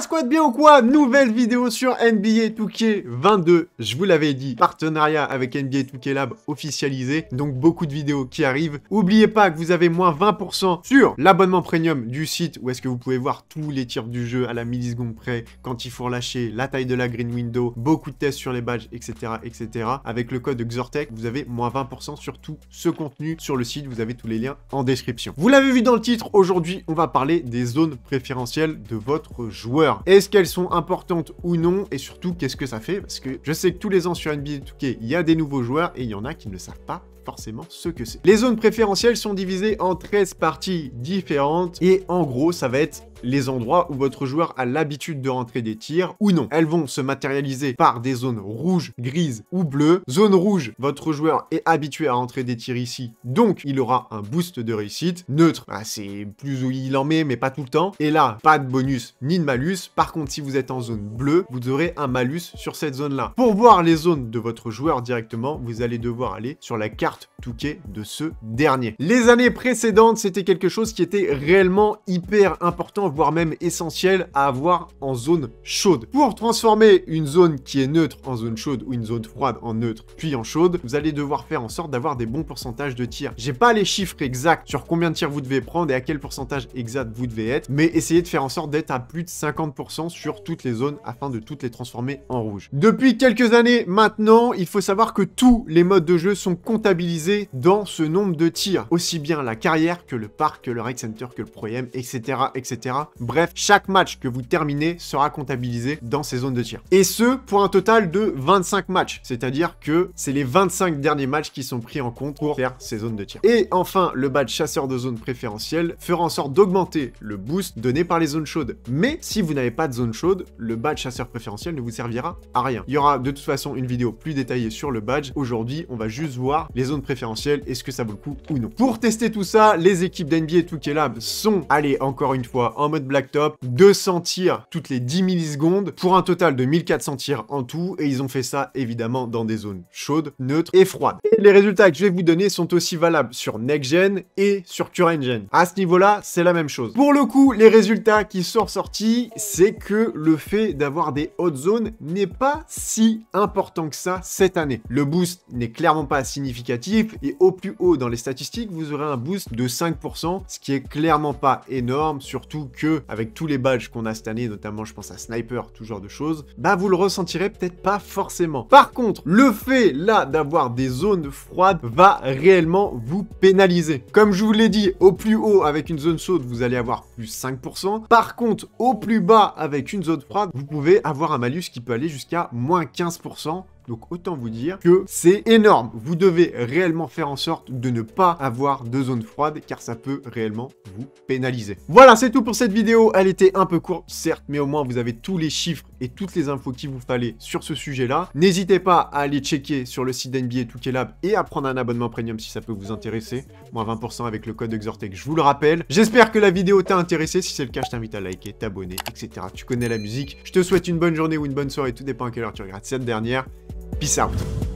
Super Squad bien ou quoi Nouvelle vidéo sur NBA 2K22. Je vous l'avais dit, partenariat avec NBA 2K Lab officialisé. Donc beaucoup de vidéos qui arrivent. N'oubliez pas que vous avez moins 20% sur l'abonnement premium du site où est-ce que vous pouvez voir tous les tirs du jeu à la milliseconde près, quand il faut relâcher, la taille de la green window, beaucoup de tests sur les badges, etc. etc. Avec le code XORTECH, vous avez moins 20% sur tout ce contenu sur le site. Vous avez tous les liens en description. Vous l'avez vu dans le titre, aujourd'hui on va parler des zones préférentielles de votre joueur. Est-ce qu'elles sont importantes ou non Et surtout, qu'est-ce que ça fait Parce que je sais que tous les ans sur NBA 2K, il y a des nouveaux joueurs et il y en a qui ne le savent pas forcément ce que c'est. Les zones préférentielles sont divisées en 13 parties différentes et en gros ça va être les endroits où votre joueur a l'habitude de rentrer des tirs ou non. Elles vont se matérialiser par des zones rouges, grises ou bleues. Zone rouge, votre joueur est habitué à rentrer des tirs ici, donc il aura un boost de réussite. Neutre, bah, c'est plus où il en met, mais pas tout le temps. Et là, pas de bonus ni de malus. Par contre, si vous êtes en zone bleue, vous aurez un malus sur cette zone-là. Pour voir les zones de votre joueur directement, vous allez devoir aller sur la carte tout Touquet de ce dernier. Les années précédentes, c'était quelque chose qui était réellement hyper important, voire même essentiel à avoir en zone chaude. Pour transformer une zone qui est neutre en zone chaude ou une zone froide en neutre puis en chaude, vous allez devoir faire en sorte d'avoir des bons pourcentages de tirs. J'ai pas les chiffres exacts sur combien de tirs vous devez prendre et à quel pourcentage exact vous devez être, mais essayez de faire en sorte d'être à plus de 50% sur toutes les zones afin de toutes les transformer en rouge. Depuis quelques années maintenant, il faut savoir que tous les modes de jeu sont comptabilisés dans ce nombre de tirs, aussi bien la carrière que le parc, que le rec center, que le proem, etc., etc. Bref, chaque match que vous terminez sera comptabilisé dans ces zones de tir. Et ce, pour un total de 25 matchs, c'est-à-dire que c'est les 25 derniers matchs qui sont pris en compte pour faire ces zones de tir. Et enfin, le badge chasseur de zone préférentielle fera en sorte d'augmenter le boost donné par les zones chaudes. Mais si vous n'avez pas de zone chaude, le badge chasseur préférentiel ne vous servira à rien. Il y aura de toute façon une vidéo plus détaillée sur le badge. Aujourd'hui, on va juste voir les zones préférentielles, est-ce que ça vaut le coup ou non. Pour tester tout ça, les équipes d'NBA 2K Lab sont allés encore une fois en mode blacktop, 200 tirs toutes les 10 millisecondes pour un total de 1400 tirs en tout et ils ont fait ça évidemment dans des zones chaudes, neutres et froides. Et les résultats que je vais vous donner sont aussi valables sur Next Gen et sur Current Gen. À ce niveau-là, c'est la même chose. Pour le coup, les résultats qui sont ressortis, c'est que le fait d'avoir des hot zones n'est pas si important que ça cette année. Le boost n'est clairement pas significatif et au plus haut dans les statistiques, vous aurez un boost de 5%, ce qui est clairement pas énorme, surtout que avec tous les badges qu'on a cette année, notamment je pense à Sniper, tout genre de choses, bah vous le ressentirez peut-être pas forcément. Par contre, le fait là d'avoir des zones froides va réellement vous pénaliser. Comme je vous l'ai dit, au plus haut avec une zone saute, vous allez avoir plus 5%. Par contre, au plus bas avec une zone froide, vous pouvez avoir un malus qui peut aller jusqu'à moins 15%. Donc autant vous dire que c'est énorme. Vous devez réellement faire en sorte de ne pas avoir de zone froide car ça peut réellement vous pénaliser. Voilà, c'est tout pour cette vidéo. Elle était un peu courte, certes, mais au moins vous avez tous les chiffres et toutes les infos qu'il vous fallait sur ce sujet-là. N'hésitez pas à aller checker sur le site d'NBA 2 Lab et à prendre un abonnement premium si ça peut vous intéresser. Moins 20% avec le code Exortec, je vous le rappelle. J'espère que la vidéo t'a intéressé. Si c'est le cas, je t'invite à liker, t'abonner, etc. Tu connais la musique. Je te souhaite une bonne journée ou une bonne soirée, tout dépend à quelle heure tu regardes cette dernière. Peace out.